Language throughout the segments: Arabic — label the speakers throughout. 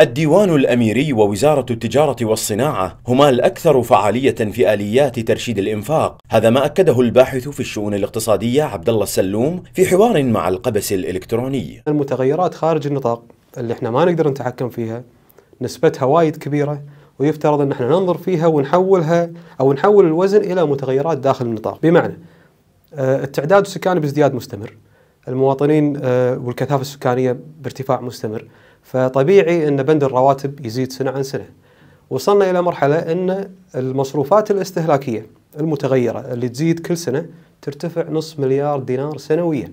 Speaker 1: الديوان الأميري ووزارة التجارة والصناعة هما الأكثر فعالية في آليات ترشيد الإنفاق، هذا ما أكده الباحث في الشؤون الاقتصادية عبد الله السلوم في حوار مع القبس الإلكتروني. المتغيرات خارج النطاق اللي احنا ما نقدر نتحكم فيها نسبتها وايد كبيرة ويفترض ان احنا ننظر فيها ونحولها او نحول الوزن الى متغيرات داخل النطاق، بمعنى آه، التعداد السكاني بازدياد مستمر، المواطنين آه، والكثافة السكانية بارتفاع مستمر، فطبيعي ان بند الرواتب يزيد سنه عن سنه. وصلنا الى مرحله ان المصروفات الاستهلاكيه المتغيره اللي تزيد كل سنه ترتفع نص مليار دينار سنويا.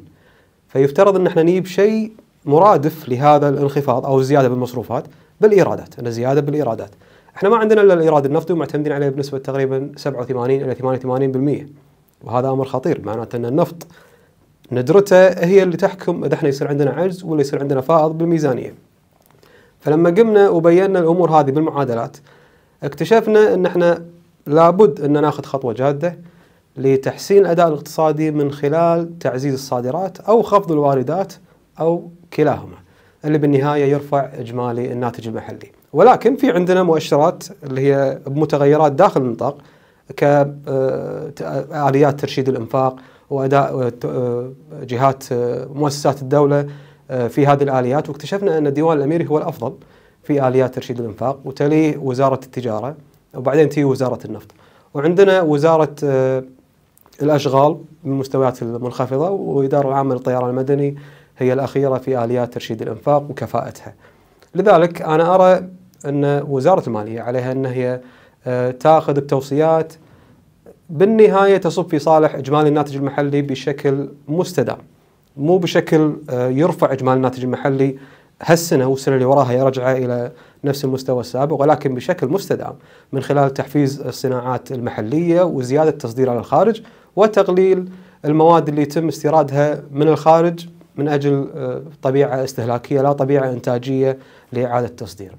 Speaker 1: فيفترض ان احنا نجيب شيء مرادف لهذا الانخفاض او الزياده بالمصروفات بالايرادات، ان زياده بالايرادات. احنا ما عندنا الا الايراد النفطي ومعتمدين عليه بنسبه تقريبا 87 الى 88%. وهذا امر خطير معناته ان النفط ندرته هي اللي تحكم اذا احنا يصير عندنا عجز ولا يصير عندنا فائض بالميزانيه. فلما قمنا وبينا الامور هذه بالمعادلات اكتشفنا ان احنا لابد ان ناخذ خطوه جاده لتحسين الاداء الاقتصادي من خلال تعزيز الصادرات او خفض الواردات او كلاهما اللي بالنهايه يرفع اجمالي الناتج المحلي ولكن في عندنا مؤشرات اللي هي متغيرات داخل النطاق كآليات آه، آه، ترشيد الإنفاق وأداء آه، جهات مؤسسات الدولة آه، في هذه الآليات واكتشفنا أن الديوان الأميري هو الأفضل في آليات ترشيد الإنفاق وتليه وزارة التجارة وبعدين تي وزارة النفط وعندنا وزارة آه، الأشغال بالمستويات المنخفضة والإدارة العامة للطيران المدني هي الأخيرة في آليات ترشيد الإنفاق وكفاءتها لذلك أنا أرى أن وزارة المالية عليها أن هي آه، تاخذ بتوصيات بالنهاية تصب في صالح إجمالي الناتج المحلي بشكل مستدام مو بشكل آه، يرفع اجمالي الناتج المحلي هالسنه والسنه اللي وراها يرجعه الى نفس المستوى السابق ولكن بشكل مستدام من خلال تحفيز الصناعات المحليه وزياده تصديرها للخارج وتقليل المواد اللي يتم استيرادها من الخارج من اجل آه، طبيعه استهلاكيه لا طبيعه انتاجيه لاعاده التصدير.